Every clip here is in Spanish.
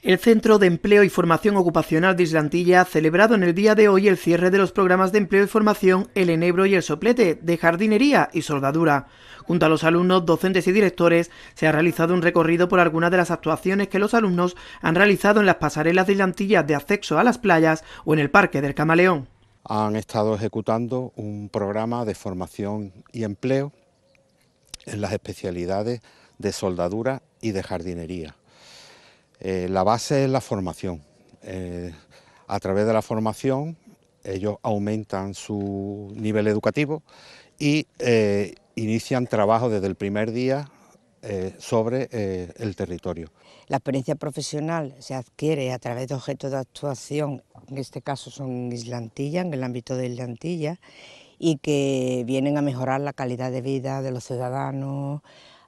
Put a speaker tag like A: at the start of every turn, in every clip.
A: El Centro de Empleo y Formación Ocupacional de Islantilla ha celebrado en el día de hoy el cierre de los programas de empleo y formación El Enebro y El Soplete, de jardinería y soldadura. Junto a los alumnos, docentes y directores, se ha realizado un recorrido por algunas de las actuaciones que los alumnos han realizado en las pasarelas de Islantilla de acceso a las playas o en el Parque del Camaleón.
B: Han estado ejecutando un programa de formación y empleo en las especialidades de soldadura y de jardinería eh, la base es la formación. Eh, a través de la formación ellos aumentan su nivel educativo y eh, inician trabajo desde el primer día sobre el territorio.
C: La experiencia profesional se adquiere a través de objetos de actuación, en este caso son Islantilla, en el ámbito de Islantilla, y que vienen a mejorar la calidad de vida de los ciudadanos,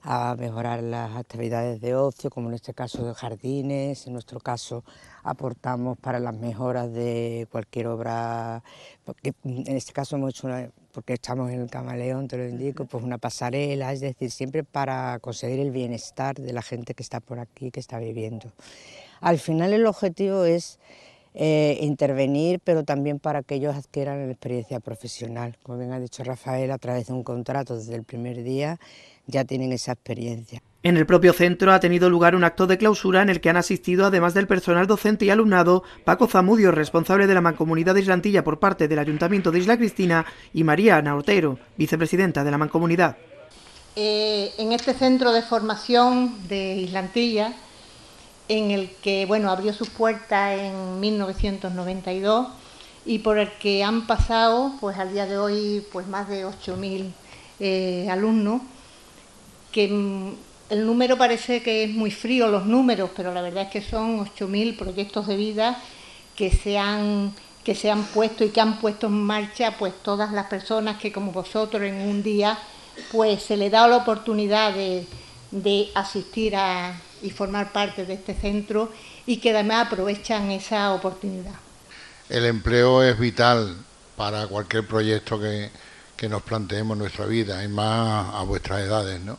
C: a mejorar las actividades de ocio, como en este caso de jardines, en nuestro caso aportamos para las mejoras de cualquier obra, porque mm, en este caso hemos hecho una, porque estamos en el camaleón, te lo indico, pues una pasarela, es decir, siempre para conseguir el bienestar de la gente que está por aquí, que está viviendo. Al final el objetivo es eh, intervenir, pero también para que ellos adquieran experiencia profesional. Como bien ha dicho Rafael, a través de un contrato desde el primer día ya tienen esa experiencia.
A: En el propio centro ha tenido lugar un acto de clausura en el que han asistido, además del personal docente y alumnado, Paco Zamudio, responsable de la Mancomunidad de Islantilla por parte del Ayuntamiento de Isla Cristina, y María Ana Ortero, vicepresidenta de la Mancomunidad.
D: Eh, en este centro de formación de Islantilla en el que bueno, abrió sus puertas en 1992 y por el que han pasado pues al día de hoy pues más de 8.000 eh, alumnos, que mm, el número parece que es muy frío los números, pero la verdad es que son 8.000 proyectos de vida que se han que se han puesto y que han puesto en marcha pues todas las personas que como vosotros en un día pues se le da la oportunidad de asistir a, y formar parte de este centro y que además aprovechan esa oportunidad.
E: El empleo es vital para cualquier proyecto que, nos planteemos en nuestra vida, y más a vuestras edades, ¿no?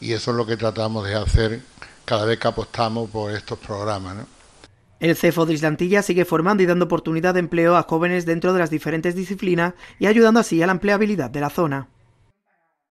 E: Y eso es lo que tratamos de hacer cada vez que apostamos por estos programas, ¿no?
A: El CEFO de Islantilla sigue formando y dando oportunidad de empleo a jóvenes dentro de las diferentes disciplinas y ayudando así a la empleabilidad de la zona.